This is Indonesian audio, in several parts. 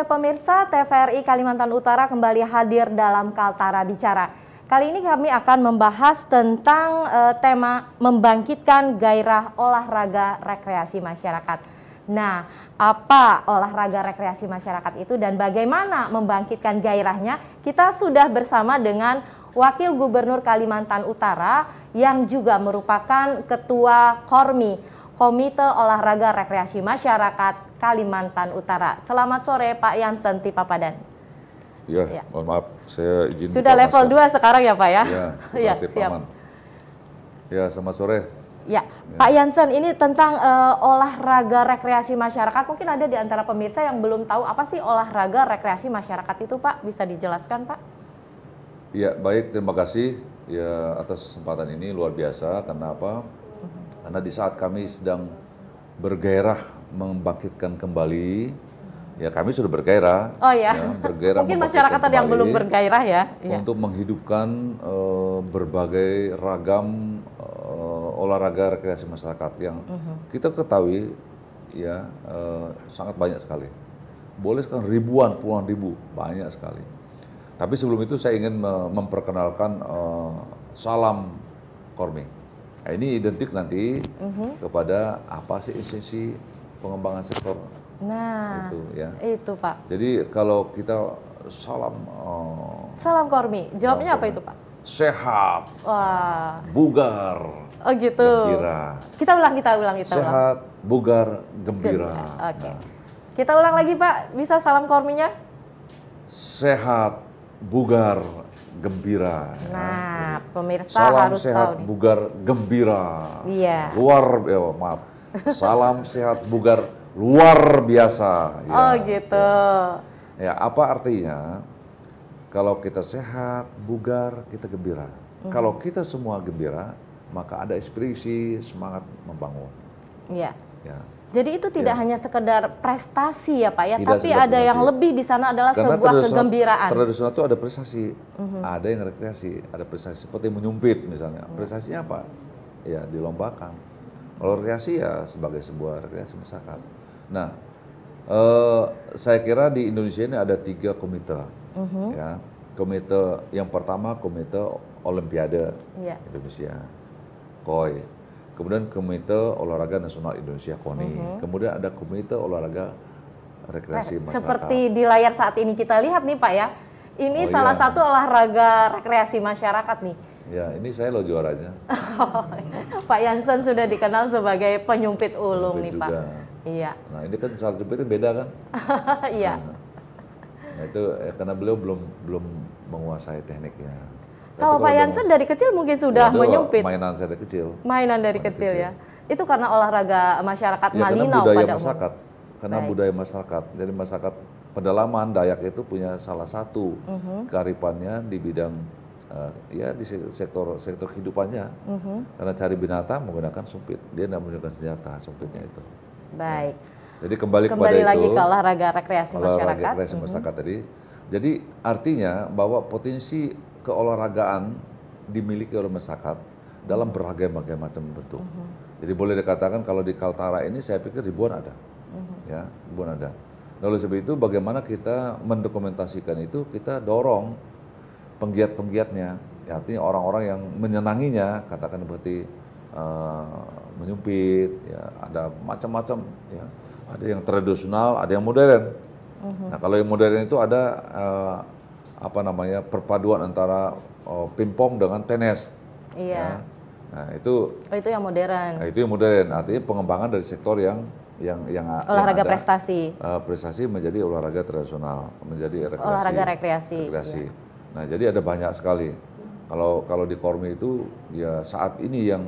sore pemirsa, TVRI Kalimantan Utara kembali hadir dalam Kaltara Bicara. Kali ini kami akan membahas tentang e, tema membangkitkan gairah olahraga rekreasi masyarakat. Nah, apa olahraga rekreasi masyarakat itu dan bagaimana membangkitkan gairahnya? Kita sudah bersama dengan Wakil Gubernur Kalimantan Utara yang juga merupakan Ketua Kormi, Komite Olahraga Rekreasi Masyarakat Kalimantan Utara. Selamat sore Pak Yansen Tipapadan. Ya, ya. mohon maaf, saya izin. Sudah level masa. 2 sekarang ya Pak ya? Ya, ya siap. Aman. Ya, selamat sore. Ya, ya. Pak Yansen, ini tentang uh, olahraga rekreasi masyarakat. Mungkin ada di antara pemirsa yang belum tahu apa sih olahraga rekreasi masyarakat itu, Pak? Bisa dijelaskan, Pak? Ya, baik. Terima kasih ya atas kesempatan ini luar biasa. Karena apa? Mhm. Karena di saat kami sedang bergairah membangkitkan kembali. Ya kami sudah bergairah. Oh ya. ya bergairah Mungkin masyarakat ada yang belum bergairah ya. Iya. Untuk ya. menghidupkan uh, berbagai ragam uh, olahraga rekreasi masyarakat yang uh mhm. -huh. kita ketahui ya uh, sangat banyak sekali. Boleh sekarang ribuan, puluhan ribu, banyak sekali. Tapi sebelum itu saya ingin memperkenalkan uh, salam Kormi. Nah, ini identik nanti uh mhm. -huh. kepada apa sih esensi pengembangan sektor. Nah, itu ya. Itu Pak. Jadi kalau kita salam uh, salam kormi, jawabnya salam apa itu Pak? Sehat. Wah. Bugar. Oh gitu. Gembira. Kita ulang, kita ulang, kita Sehat, ulang. bugar, gembira. gembira. Oke. Okay. Nah. Kita ulang lagi Pak, bisa salam korminya? Sehat, bugar, gembira. Ya. Nah, ya. pemirsa Salam harus sehat, tahu nih. bugar, gembira. Iya. Luar, ya, maaf Salam sehat bugar luar biasa. Oh, ya, oh gitu. Ya. ya. apa artinya? Kalau kita sehat, bugar, kita gembira. Hmm. Kalau kita semua gembira, maka ada ekspresi semangat membangun. Iya. Ya. Jadi itu tidak ya. hanya sekedar prestasi ya Pak ya, tidak tapi ada prestasi. yang lebih di sana adalah Karena sebuah tradisional, kegembiraan. Tradisional itu ada prestasi, mm-hmm. ada yang rekreasi, ada prestasi seperti menyumpit misalnya. Mm-hmm. Prestasinya apa? Ya dilombakan kalau rekreasi ya sebagai sebuah rekreasi masyarakat. Nah, eh, saya kira di Indonesia ini ada tiga komite, uh mm-hmm. -huh. ya. Komite yang pertama komite Olimpiade yeah. Indonesia, KOI. Kemudian komite olahraga nasional Indonesia KONI. Uh mm-hmm. -huh. Kemudian ada komite olahraga rekreasi eh, masyarakat. Seperti di layar saat ini kita lihat nih Pak ya, ini oh, salah iya. satu olahraga rekreasi masyarakat nih Ya, ini saya loh juaranya. Pak Yansen sudah dikenal sebagai penyumpit ulung nih Pak. Iya. Nah ini kan soal jepit kan beda kan? iya. Nah, nah, itu eh, karena beliau belum belum menguasai tekniknya. Nah, kalau Pak Yansen dari kecil mungkin sudah menyumpit. Mainan saya dari kecil. Mainan dari mainan kecil, kecil ya. Itu karena olahraga masyarakat ya, Malinau budaya masyarakat. Umum. Karena Baik. budaya masyarakat. Jadi masyarakat pedalaman Dayak itu punya salah satu uh mhm. -huh. kearifannya di bidang uh, ya di sektor sektor kehidupannya uh mm-hmm. -huh. karena cari binatang menggunakan sumpit dia tidak menggunakan senjata sumpitnya itu baik ya. jadi kembali, kembali lagi itu, ke olahraga rekreasi olahraga masyarakat rekreasi uh mm-hmm. -huh. tadi jadi artinya bahwa potensi keolahragaan dimiliki oleh masyarakat dalam mm-hmm. berbagai macam bentuk uh -huh. jadi boleh dikatakan kalau di Kaltara ini saya pikir ribuan ada uh -huh. ya ribuan ada nah, oleh sebab itu bagaimana kita mendokumentasikan itu kita dorong penggiat-penggiatnya, ya artinya orang-orang yang menyenanginya, katakan seperti uh, menyumpit, ya ada macam-macam, ya ada yang tradisional, ada yang modern. Uh-huh. Nah kalau yang modern itu ada uh, apa namanya perpaduan antara uh, pingpong dengan tenis. Iya. Yeah. Nah itu. Oh itu yang modern. Nah, itu yang modern, artinya pengembangan dari sektor yang yang yang olahraga yang ada, prestasi uh, prestasi menjadi olahraga tradisional menjadi rekreasi olahraga rekreasi, rekreasi. Iya. Nah, jadi ada banyak sekali. Kalau kalau di Kormi itu ya saat ini yang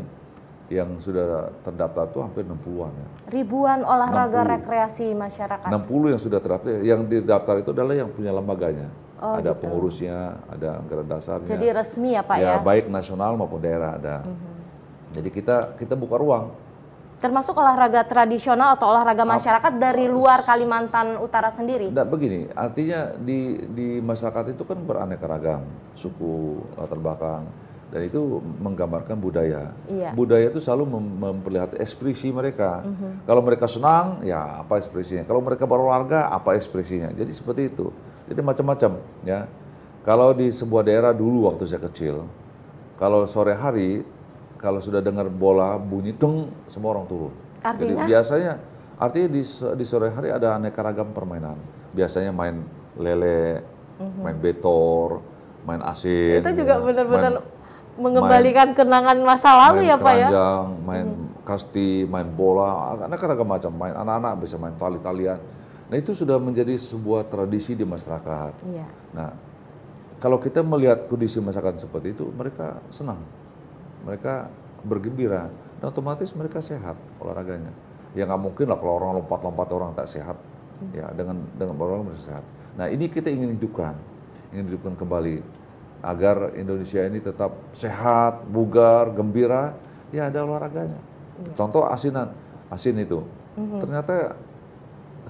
yang sudah terdaftar itu hampir 60-an ya. Ribuan olahraga 60. rekreasi masyarakat. 60 yang sudah terdaftar, yang didaftar itu adalah yang punya lembaganya. Oh, ada gitu. pengurusnya, ada anggaran dasarnya. Jadi resmi ya Pak ya? Ya baik nasional maupun daerah ada. Mm -hmm. Jadi kita kita buka ruang termasuk olahraga tradisional atau olahraga masyarakat dari luar Kalimantan Utara sendiri? Tidak begini, artinya di di masyarakat itu kan beraneka ragam, suku, latar belakang, dan itu menggambarkan budaya. Iya. Budaya itu selalu mem memperlihatkan ekspresi mereka. Mm -hmm. Kalau mereka senang, ya apa ekspresinya? Kalau mereka berolahraga, apa ekspresinya? Jadi seperti itu. Jadi macam-macam, ya. Kalau di sebuah daerah dulu waktu saya kecil, kalau sore hari kalau sudah dengar bola bunyi dong semua orang turun. Artinya? Jadi biasanya artinya di, di sore hari ada aneka ragam permainan. Biasanya main lele, mm-hmm. main betor, main asin. Itu juga ya. benar-benar mengembalikan main, kenangan masa lalu ya Pak ya? main mm-hmm. kasti, main bola, aneka ragam macam main anak-anak bisa main tali-talian. Nah itu sudah menjadi sebuah tradisi di masyarakat. Iya. Nah kalau kita melihat kondisi masyarakat seperti itu, mereka senang mereka bergembira dan otomatis mereka sehat olahraganya ya nggak mungkin lah kalau orang lompat-lompat orang tak sehat ya dengan dengan orang mereka sehat nah ini kita ingin hidupkan ingin hidupkan kembali agar Indonesia ini tetap sehat bugar gembira ya ada olahraganya iya. contoh asinan asin itu mhm. ternyata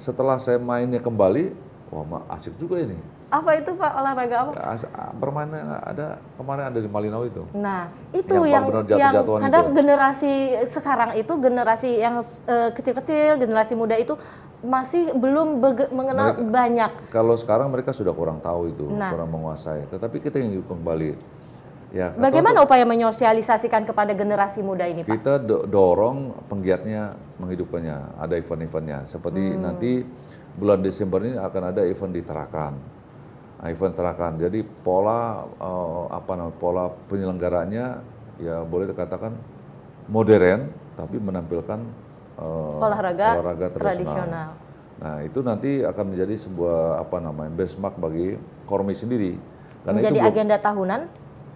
setelah saya mainnya kembali wah asik juga ini apa itu Pak olahraga apa? Ya, ah, permainan ah, ada kemarin ada di Malinau itu. Nah, itu yang yang, jatuh yang kadang itu. generasi sekarang itu generasi yang eh, kecil-kecil, uh, generasi muda itu masih belum mengenal mereka, banyak. Kalau sekarang mereka sudah kurang tahu itu, nah. kurang menguasai. Tetapi kita yang kembali Ya, Bagaimana atau, upaya menyosialisasikan kepada generasi muda ini, Pak? Kita do dorong penggiatnya menghidupkannya, ada event-eventnya. Seperti hmm. nanti bulan Desember ini akan ada event di Tarakan event terakan. Jadi pola uh, apa namanya pola penyelenggaranya ya boleh dikatakan modern tapi menampilkan uh, olahraga, olahraga tradisional. tradisional. Nah itu nanti akan menjadi sebuah apa namanya benchmark bagi Kormi sendiri. Karena menjadi itu agenda belum, tahunan?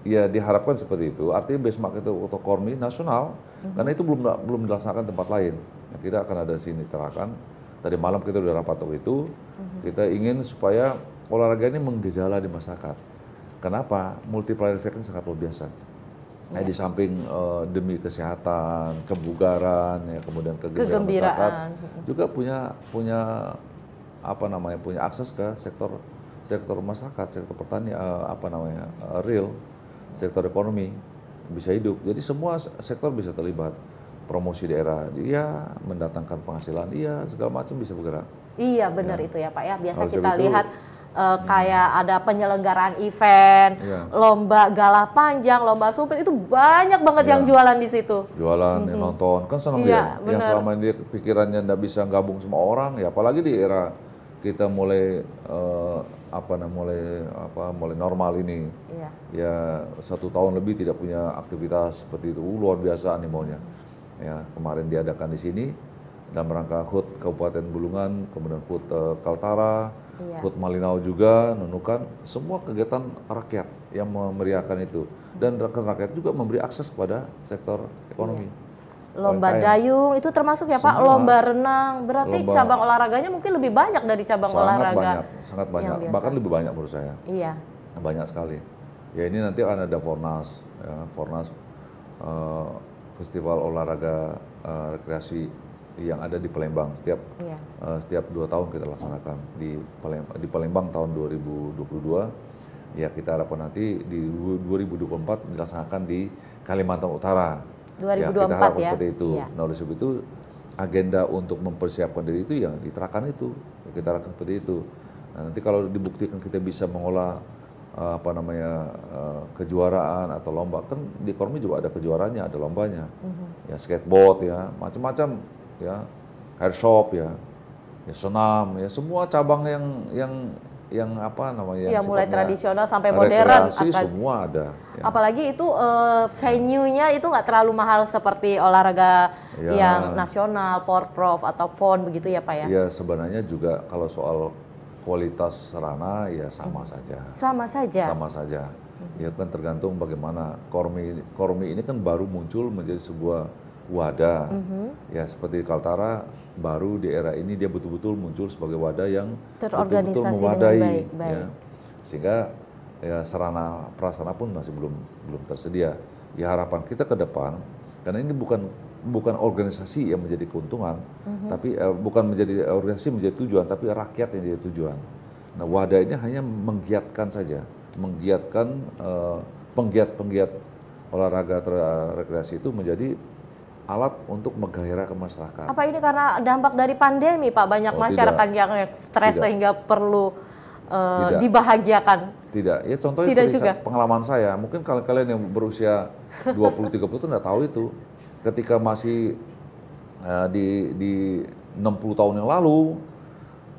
Iya diharapkan seperti itu. Artinya benchmark itu untuk Kormi nasional mm-hmm. karena itu belum belum dilaksanakan tempat lain. Nah, kita akan ada sini terakan. Tadi malam kita sudah rapat itu. Mhm. Kita ingin supaya olahraga ini menggejala di masyarakat. Kenapa? Multiplier effect sangat luar biasa. Nah, di ya. samping uh, demi kesehatan, kebugaran, ya kemudian kegembiraan, masyarakat juga punya punya apa namanya punya akses ke sektor sektor masyarakat, sektor pertanian, uh, eh, apa namanya uh, real, sektor ekonomi bisa hidup. Jadi semua sektor bisa terlibat. Promosi daerah, iya, mendatangkan penghasilan, iya, segala macam bisa bergerak. Iya, benar ya. itu ya Pak ya. Biasa Harus kita itu, lihat uh, kayak hmm. ada penyelenggaraan event, yeah. lomba gala panjang, lomba sumpit itu banyak banget yeah. yang iya. jualan di situ. Jualan, mm-hmm. yang mhm. nonton kan senang yeah, dia. Yang selama ini pikirannya nggak bisa gabung sama orang, ya apalagi di era kita mulai uh, apa namanya mulai apa mulai normal ini iya. ya satu tahun lebih tidak punya aktivitas seperti itu uh, luar biasa animonya ya kemarin diadakan di sini dalam rangka HUT Kabupaten Bulungan kemudian HUT uh, Kaltara iya. Ruth Malinau juga Nunukan, semua kegiatan rakyat yang memeriahkan itu dan rakyat-rakyat juga memberi akses kepada sektor ekonomi. Iya. Lomba dayung itu termasuk ya Pak, lomba renang. Berarti lomba, cabang olahraganya mungkin lebih banyak dari cabang sangat olahraga. Banyak, sangat banyak, bahkan lebih banyak menurut saya. Iya. Banyak sekali. Ya ini nanti akan ada Fornas, ya, Fornas uh, Festival Olahraga uh, Rekreasi yang ada di Palembang setiap yeah. Iya. uh, setiap dua tahun kita laksanakan di Palembang, di Palembang tahun 2022 ya kita harapkan nanti di 2024 dilaksanakan di Kalimantan Utara 2024 ya kita harapkan ya? seperti itu yeah. nah oleh sebab itu agenda untuk mempersiapkan diri itu yang diterapkan itu ya, kita harapkan seperti itu nah, nanti kalau dibuktikan kita bisa mengolah eh, apa namanya eh, kejuaraan atau lomba kan di Kormi juga ada kejuaranya ada lombanya mm -hmm. ya skateboard ya macam-macam ya airsoft ya, ya senam ya semua cabang yang yang yang apa namanya ya mulai tradisional sampai modern akan, semua ada ya. apalagi itu uh, venue-nya itu nggak terlalu mahal seperti olahraga ya. yang nasional porprov atau pon begitu ya pak ya ya sebenarnya juga kalau soal kualitas sarana ya sama hmm. saja sama saja sama saja hmm. ya kan tergantung bagaimana kormi kormi ini kan baru muncul menjadi sebuah wadah. Mm -hmm. Ya seperti Kaltara baru di era ini dia betul-betul muncul sebagai wadah yang betul-betul memadai. Baik, baik. Ya. Sehingga ya sarana prasarana pun masih belum belum tersedia. Ya harapan kita ke depan karena ini bukan bukan organisasi yang menjadi keuntungan, mm-hmm. tapi eh, bukan menjadi eh, organisasi menjadi tujuan, tapi rakyat yang jadi tujuan. Nah, wadah ini hanya menggiatkan saja, menggiatkan penggiat eh, penggiat-penggiat olahraga rekreasi itu menjadi alat untuk menggairah ke masyarakat. Apa ini karena dampak dari pandemi Pak? Banyak oh, masyarakat tidak. yang stres tidak. sehingga perlu uh, tidak. dibahagiakan. Tidak. Ya contohnya tidak juga. pengalaman saya, mungkin kalian yang berusia 20 30 itu enggak tahu itu. Ketika masih uh, di di 60 tahun yang lalu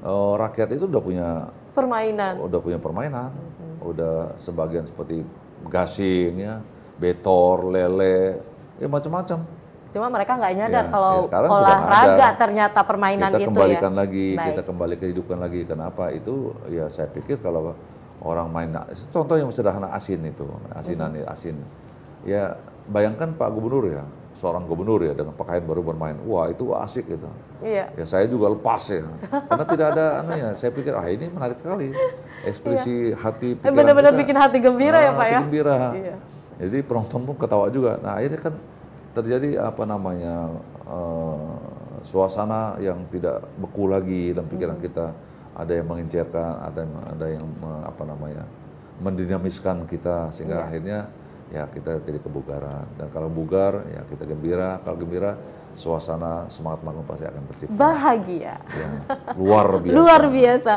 uh, rakyat itu udah punya permainan. Udah punya permainan. Mm -hmm. Udah sebagian seperti gasing ya, betor, lele, ya macam-macam Cuma mereka nggak nyadar ya, kalau ya olahraga ternyata permainan kita itu ya. kembalikan lagi, Baik. kita kembali kehidupan lagi. Kenapa itu? Ya saya pikir kalau orang main contoh yang sederhana asin itu, asinan hmm. asin. Ya bayangkan Pak Gubernur ya, seorang gubernur ya dengan pakaian baru bermain, wah itu asik gitu. Iya. Ya saya juga lepas ya, karena tidak ada anunya. Saya pikir ah ini menarik sekali, iya. ekspresi iya. hati eh, pikiran Benar-benar bikin hati gembira nah, ya ah, Pak hati ya. Gembira. Iya. Jadi penonton pun ketawa juga. Nah akhirnya kan terjadi apa namanya uh, suasana yang tidak beku lagi dalam pikiran hmm. kita. Ada yang mengincarkan, ada yang ada yang apa namanya mendinamiskan kita sehingga iya. akhirnya ya kita jadi kebugaran dan kalau bugar ya kita gembira kalau gembira suasana semangat makan pasti akan tercipta bahagia ya, luar biasa luar biasa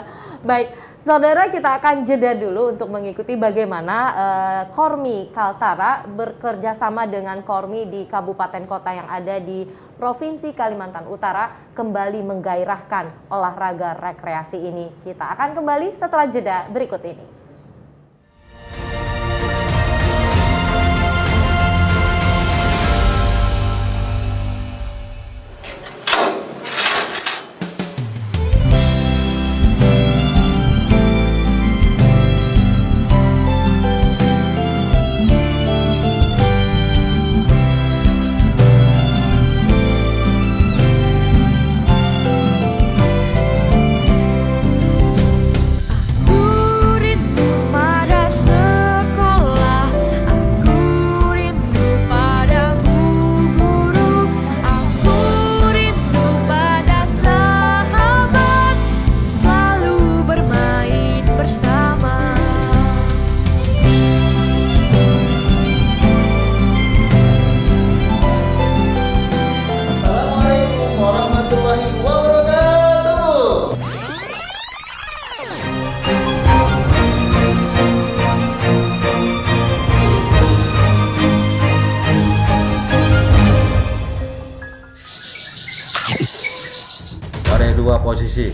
baik saudara kita akan jeda dulu untuk mengikuti bagaimana uh, Kormi Kaltara bekerja sama dengan Kormi di kabupaten kota yang ada di provinsi Kalimantan Utara kembali menggairahkan olahraga rekreasi ini kita akan kembali setelah jeda berikut ini posisi.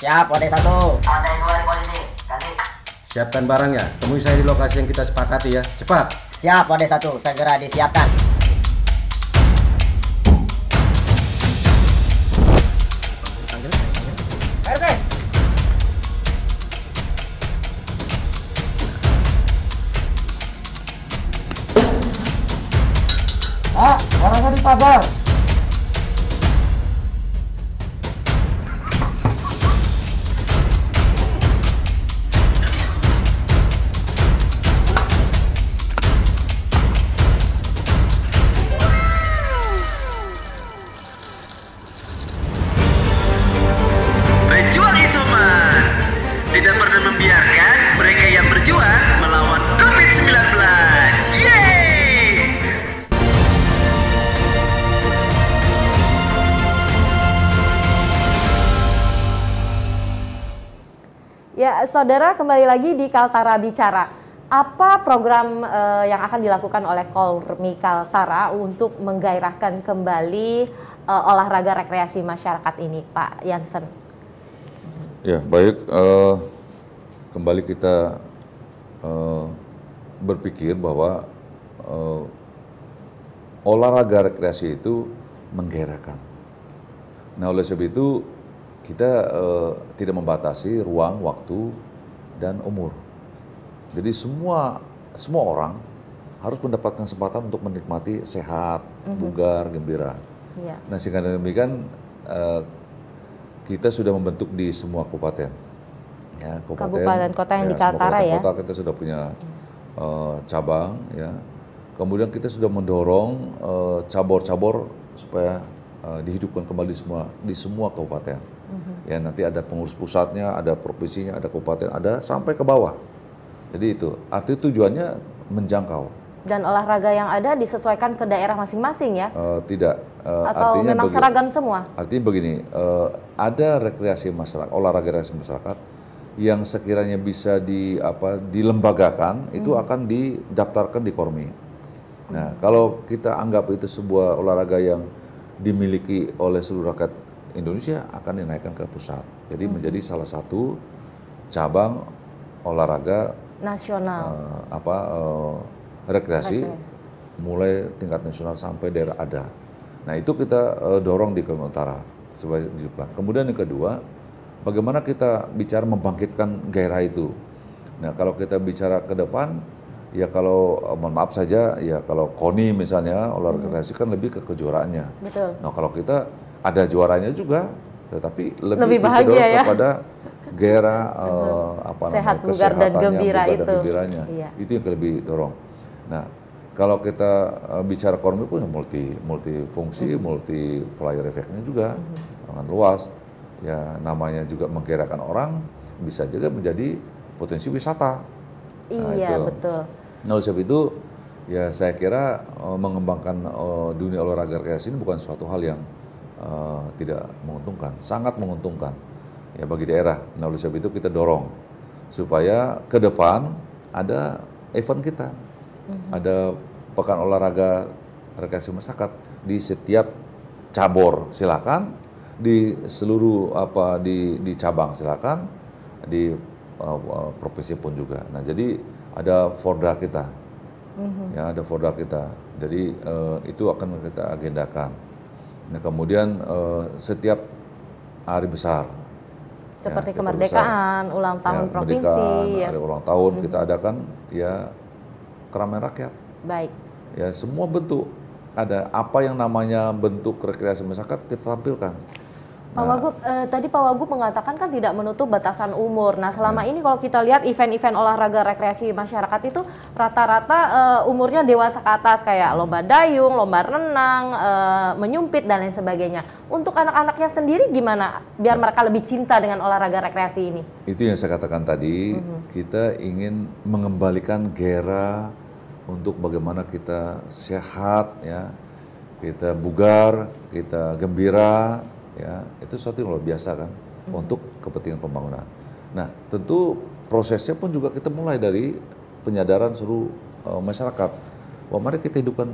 Siap, ada satu. Siapkan barangnya. Temui saya di lokasi yang kita sepakati ya. Cepat. Siap, ada satu. Segera disiapkan. Ah, orangnya di pagar. saudara kembali lagi di Kaltara Bicara. Apa program uh, yang akan dilakukan oleh Kolmi Kaltara untuk menggairahkan kembali uh, olahraga rekreasi masyarakat ini, Pak Yansen? Ya, baik. Uh, kembali kita uh, berpikir bahwa uh, olahraga rekreasi itu menggairahkan. Nah, oleh sebab itu kita uh, tidak membatasi ruang, waktu, dan umur. Jadi semua semua orang harus mendapatkan kesempatan untuk menikmati sehat, mm-hmm. bugar, gembira. Yeah. Nah sehingga demikian uh, eh, kita sudah membentuk di semua kabupaten. Ya, kabupaten, kota yang ya, di Kaltara ya. Kota kita sudah punya uh, cabang ya. Kemudian kita sudah mendorong cabur-cabur uh, supaya uh, dihidupkan kembali semua di semua kabupaten. Mhm. Ya nanti ada pengurus pusatnya, ada provinsinya, ada kabupaten, ada sampai ke bawah. Jadi itu arti tujuannya menjangkau. Dan olahraga yang ada disesuaikan ke daerah masing-masing ya? Uh, tidak. Uh, Atau artinya memang seragam semua? Artinya begini, uh, ada rekreasi masyarakat, olahraga rekreasi masyarakat yang sekiranya bisa di apa dilembagakan hmm. itu mhm. akan didaftarkan di Kormi. Nah, mhm. kalau kita anggap itu sebuah olahraga yang dimiliki oleh seluruh rakyat Indonesia akan dinaikkan ke pusat. Jadi hmm. menjadi salah satu cabang olahraga nasional uh, apa uh, rekreasi, rekreasi mulai tingkat nasional sampai daerah ada. Nah, itu kita uh, dorong di Kalimantan Utara sebagai Jepang. Kemudian yang kedua, bagaimana kita bicara membangkitkan gairah itu. Nah, kalau kita bicara ke depan ya kalau mohon maaf saja ya kalau KONI misalnya olahraga hmm. rekreasi kan lebih ke kejuaraannya. Betul. Nah, kalau kita ada juaranya juga, tetapi lebih, lebih bahagia ya. kepada gera uh, apa Sehat, namanya bugar dan gembira bugar itu. Dan gembiranya. Iya. Itu yang lebih dorong. Nah, kalau kita uh, bicara ekonomi punya multi fungsi mm -hmm. multi player efeknya juga mm -hmm. luas. Ya namanya juga menggerakkan orang bisa juga menjadi potensi wisata. Nah, iya, nah, betul. Nah, usia itu ya saya kira uh, mengembangkan uh, dunia olahraga kreasi ini bukan suatu hal yang Eh, tidak menguntungkan, sangat menguntungkan ya bagi daerah. Nah oleh sebab itu kita dorong supaya ke depan ada event kita, mm-hmm. ada pekan olahraga rekreasi masyarakat di setiap cabur silakan di seluruh apa di di cabang silakan di uh, provinsi pun juga. Nah jadi ada forda kita, mm-hmm. ya ada forda kita. Jadi uh, itu akan kita agendakan Nah, kemudian uh, setiap hari besar seperti ya, kemerdekaan, besar, ulang ya, tahun ya, provinsi, ya. ulang tahun -hmm. kita adakan ya keramaian rakyat. Baik. Ya semua bentuk ada apa yang namanya bentuk rekreasi masyarakat kita tampilkan. Pak nah. Wagub, eh, tadi Pak Wagub mengatakan kan tidak menutup batasan umur. Nah, selama hmm. ini kalau kita lihat event-event olahraga rekreasi masyarakat itu rata-rata eh, umurnya dewasa ke atas kayak lomba dayung, lomba renang, eh, menyumpit dan lain sebagainya. Untuk anak-anaknya sendiri gimana biar ya. mereka lebih cinta dengan olahraga rekreasi ini? Itu yang saya katakan tadi, hmm. kita ingin mengembalikan gera untuk bagaimana kita sehat ya, kita bugar, kita gembira ya itu sesuatu yang luar biasa kan hmm. untuk kepentingan pembangunan. Nah tentu prosesnya pun juga kita mulai dari penyadaran seluruh eh, masyarakat bahwa mari kita hidupkan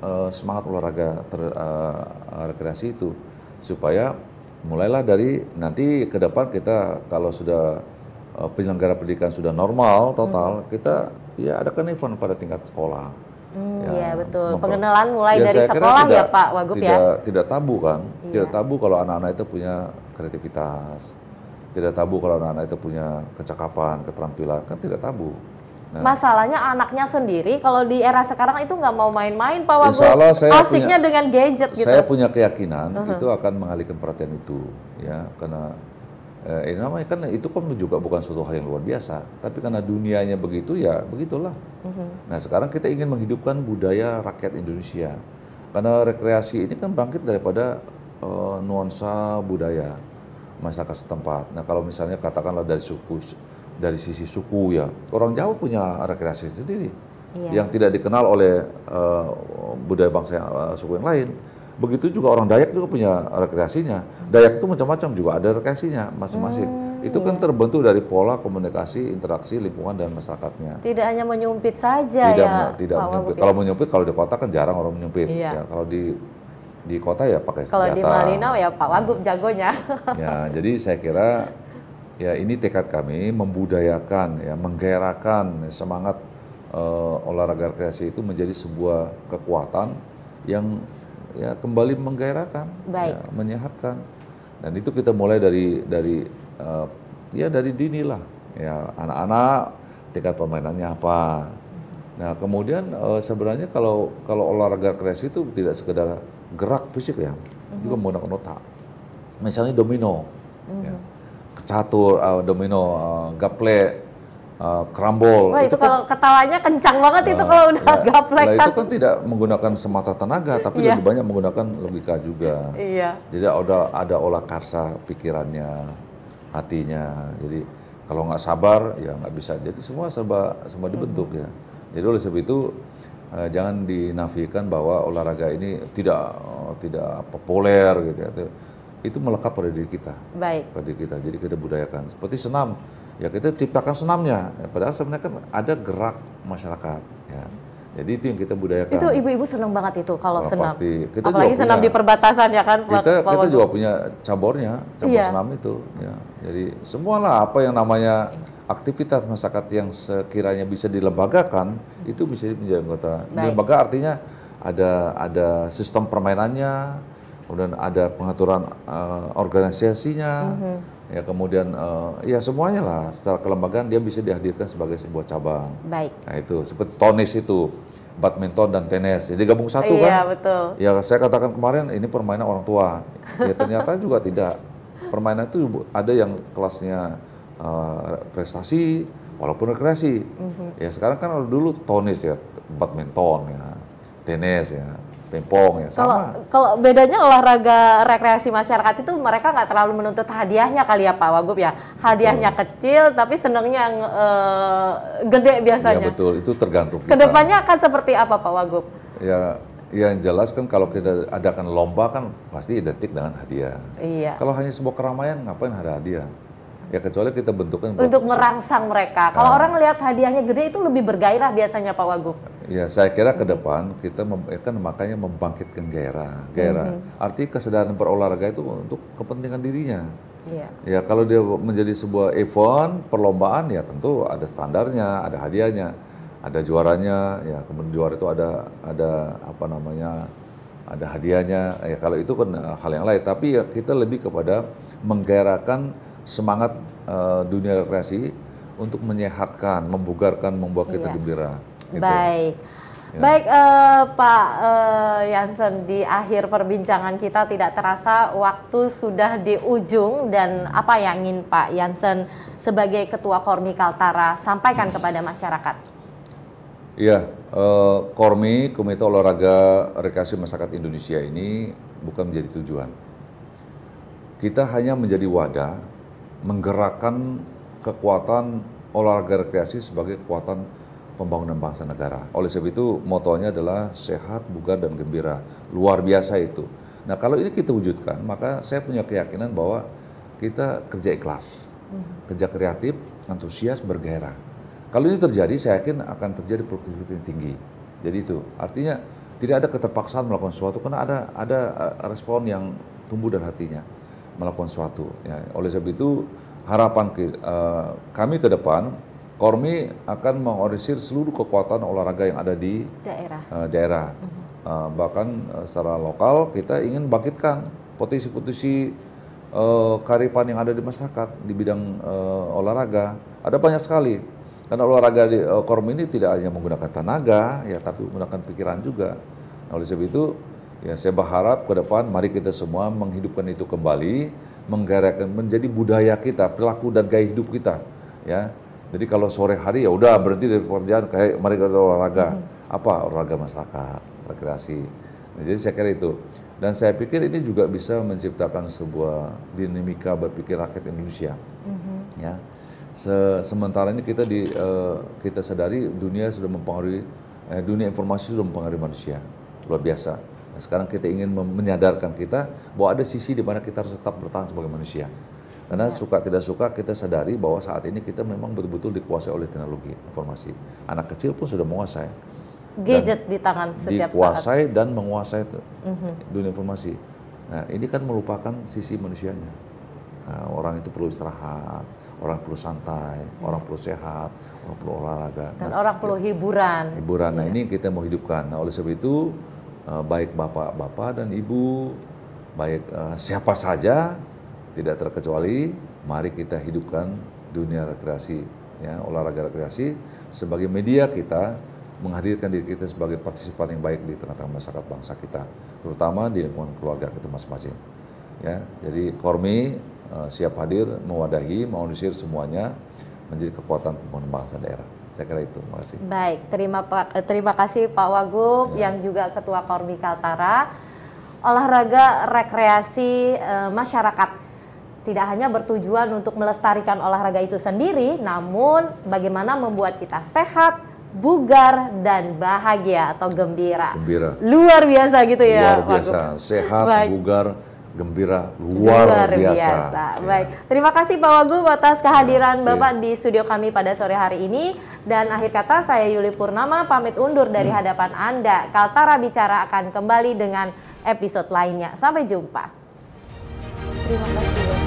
uh, semangat olahraga ter, uh, rekreasi itu supaya mulailah dari nanti ke depan kita kalau sudah uh, penyelenggara pendidikan sudah normal total hmm. kita ya kan event pada tingkat sekolah Hmm, ya, iya betul. Pengenalan mulai ya, dari sekolah ya, tidak, ya Pak Wagub ya? tidak, ya. Tidak tabu kan? Iya. Tidak tabu kalau anak-anak itu punya kreativitas. Tidak tabu kalau anak-anak itu punya kecakapan, keterampilan kan tidak tabu. Nah. Masalahnya anaknya sendiri kalau di era sekarang itu nggak mau main-main Pak Wagub. Insyaallah saya Asiknya punya, dengan gadget gitu. Saya punya keyakinan uh -huh. itu akan mengalihkan perhatian itu ya karena eh, ini namanya kan itu kan juga bukan suatu hal yang luar biasa tapi karena dunianya begitu ya begitulah mm-hmm. nah sekarang kita ingin menghidupkan budaya rakyat Indonesia karena rekreasi ini kan bangkit daripada uh, nuansa budaya masyarakat setempat nah kalau misalnya katakanlah dari suku dari sisi suku ya orang Jawa punya rekreasi sendiri yeah. yang tidak dikenal oleh uh, budaya bangsa yang, uh, suku yang lain Begitu juga orang Dayak juga punya rekreasinya. Dayak itu macam-macam juga ada rekreasinya masing-masing. Hmm, itu kan iya. terbentuk dari pola komunikasi, interaksi lingkungan dan masyarakatnya. Tidak hanya menyumpit saja tidak, ya. Tidak Pak menyumpit. Bukit. Ya. Kalau menyumpit kalau di kota kan jarang orang menyumpit. Iya. Ya, kalau di di kota ya pakai senjata. Kalau di Malinau ya Pak Wagub jagonya. ya, jadi saya kira ya ini tekad kami membudayakan ya menggerakkan semangat uh, olahraga rekreasi itu menjadi sebuah kekuatan yang ya kembali menggairahkan, Ya, menyehatkan. Dan itu kita mulai dari dari uh, ya dari dini Ya anak-anak tingkat permainannya apa. Nah kemudian uh, sebenarnya kalau kalau olahraga kreasi itu tidak sekedar gerak fisik ya, mm-hmm. juga menggunakan otak. Misalnya domino, mm-hmm. ya, mhm. kecatur, uh, domino, uh, gaple, uh, Wah, itu, itu kalau kan, ketawanya kencang banget uh, itu kalau nah, udah ya, gaplek kan. itu kan tidak menggunakan semata tenaga, tapi yeah. lebih banyak menggunakan logika juga. Iya. Yeah. Jadi ada ada olah karsa pikirannya, hatinya. Jadi kalau nggak sabar ya nggak bisa. Jadi semua serba semua dibentuk hmm. ya. Mm-hmm. Jadi oleh sebab itu eh, jangan dinafikan bahwa olahraga ini tidak eh, tidak populer gitu ya. Itu melekat pada diri kita. Baik. Pada diri kita. Jadi kita budayakan. Seperti senam ya kita ciptakan senamnya ya, padahal sebenarnya kan ada gerak masyarakat ya jadi itu yang kita budayakan itu ibu-ibu senang banget itu kalau oh, senam Kita apalagi juga senam punya, di perbatasan ya kan kita kita juga punya cabornya cabur iya. senam itu ya jadi semualah apa yang namanya aktivitas masyarakat yang sekiranya bisa dilembagakan itu bisa menjadi anggota kota. lembaga artinya ada ada sistem permainannya kemudian ada pengaturan uh, organisasinya, mm-hmm. ya kemudian uh, ya semuanya lah secara kelembagaan dia bisa dihadirkan sebagai sebuah cabang. Baik. Nah itu seperti tonis itu badminton dan tenis. Jadi gabung satu iya, kan? Iya, betul. Ya saya katakan kemarin ini permainan orang tua. Ya ternyata juga tidak. Permainan itu ada yang kelasnya uh, prestasi walaupun rekreasi. Mm -hmm. Ya sekarang kan dulu tonis ya, badminton ya, tenis ya pempong ya sama. Kalau, bedanya olahraga rekreasi masyarakat itu mereka nggak terlalu menuntut hadiahnya kali ya Pak Wagub ya. Hadiahnya betul. kecil tapi senangnya yang eh, e, gede biasanya. Ya betul, itu tergantung. Kita. Kedepannya akan seperti apa Pak Wagub? Ya, ya yang jelas kan kalau kita adakan lomba kan pasti identik dengan hadiah. Iya. Kalau hanya sebuah keramaian ngapain ada hadiah? Ya kecuali kita bentukkan untuk merangsang mereka. Nah. Kalau orang lihat hadiahnya gede itu lebih bergairah biasanya Pak Wagub. Ya, saya kira ke depan kita mem, ya kan makanya membangkitkan gairah, gairah. Mm -hmm. Arti kesadaran berolahraga itu untuk kepentingan dirinya. Yeah. Ya, kalau dia menjadi sebuah event, perlombaan ya tentu ada standarnya, ada hadiahnya, ada juaranya, ya kemudian juara itu ada ada apa namanya? ada hadiahnya. Ya kalau itu kan eh, hal yang lain, tapi ya kita lebih kepada menggairahkan semangat uh, dunia rekreasi untuk menyehatkan, membugarkan, membuat kita iya. gembira. Gitu. Baik. Ya. Baik uh, Pak uh, Yansen di akhir perbincangan kita tidak terasa waktu sudah di ujung dan apa yang ingin Pak Yansen sebagai Ketua Kormi Kaltara sampaikan kepada masyarakat? Iya, uh, Kormi Komite Olahraga Rekreasi Masyarakat Indonesia ini bukan menjadi tujuan. Kita hanya menjadi wadah menggerakkan kekuatan olahraga rekreasi sebagai kekuatan pembangunan bangsa negara. Oleh sebab itu motonya adalah sehat, bugar, dan gembira. Luar biasa itu. Nah kalau ini kita wujudkan, maka saya punya keyakinan bahwa kita kerja ikhlas, hmm. kerja kreatif, antusias, bergairah. Kalau ini terjadi, saya yakin akan terjadi produktivitas yang tinggi. Jadi itu artinya tidak ada keterpaksaan melakukan sesuatu karena ada ada eh, respon yang tumbuh dari hatinya melakukan sesuatu. Ya. Oleh sebab itu harapan ke, uh, kami ke depan Kormi akan mengorisir seluruh kekuatan olahraga yang ada di daerah. Uh, daerah. Uh -huh. uh, bahkan uh, secara lokal kita ingin bangkitkan potensi-potensi uh, karipan yang ada di masyarakat di bidang uh, olahraga. Ada banyak sekali. Karena olahraga di uh, Kormi ini tidak hanya menggunakan tenaga ya, tapi menggunakan pikiran juga. Nah, oleh sebab itu Ya, saya berharap ke depan mari kita semua menghidupkan itu kembali, menggerakkan menjadi budaya kita, perilaku dan gaya hidup kita, ya. Jadi kalau sore hari ya udah berhenti dari pekerjaan kayak mari kita olahraga. Hmm. Apa? Olahraga masyarakat, rekreasi. Nah, jadi saya kira itu. Dan saya pikir ini juga bisa menciptakan sebuah dinamika berpikir rakyat Indonesia. Hmm. Ya. Se sementara ini kita di uh, kita sadari dunia sudah mempengaruhi eh, dunia informasi sudah mempengaruhi manusia. Luar biasa Nah, sekarang kita ingin menyadarkan kita bahwa ada sisi di mana kita harus tetap bertahan sebagai manusia. Karena iya. suka tidak suka kita sadari bahwa saat ini kita memang betul-betul dikuasai oleh teknologi informasi. Anak kecil pun sudah menguasai. Gadget di tangan setiap dikuasai saat. Dikuasai dan menguasai mm-hmm. dunia informasi. Nah ini kan melupakan sisi manusianya. Nah, orang itu perlu istirahat, orang perlu santai, hmm. orang perlu sehat, orang perlu olahraga. Dan nah, orang perlu ya. hiburan. Hiburan. Nah yeah. ini kita mau hidupkan. Nah oleh sebab itu Eh, baik bapak-bapak dan ibu, baik eh, siapa saja, tidak terkecuali, mari kita hidupkan dunia rekreasi, ya, olahraga rekreasi sebagai media kita menghadirkan diri kita sebagai partisipan yang baik di tengah-tengah masyarakat bangsa kita, terutama di lingkungan keluarga kita masing-masing. Ya, jadi Kormi uh, siap hadir mewadahi, mengundisir semuanya menjadi kekuatan pembangunan bangsa daerah. Saya kira itu, makasih. Baik, terima eh, terima kasih Pak Wagub ya. yang juga Ketua Kormi Kaltara. Olahraga rekreasi e, masyarakat tidak hanya bertujuan untuk melestarikan olahraga itu sendiri, namun bagaimana membuat kita sehat, bugar dan bahagia atau gembira. Gembira. Luar biasa gitu ya. Luar biasa, Wagub. sehat, Baik. bugar gembira luar, luar biasa. biasa. Iya. Baik, terima kasih Pak Wagub atas kehadiran ya, Bapak di studio kami pada sore hari ini. Dan akhir kata saya Yuli Purnama pamit undur dari hmm. hadapan Anda. Kaltara Bicara akan kembali dengan episode lainnya. Sampai jumpa. Terima kasih.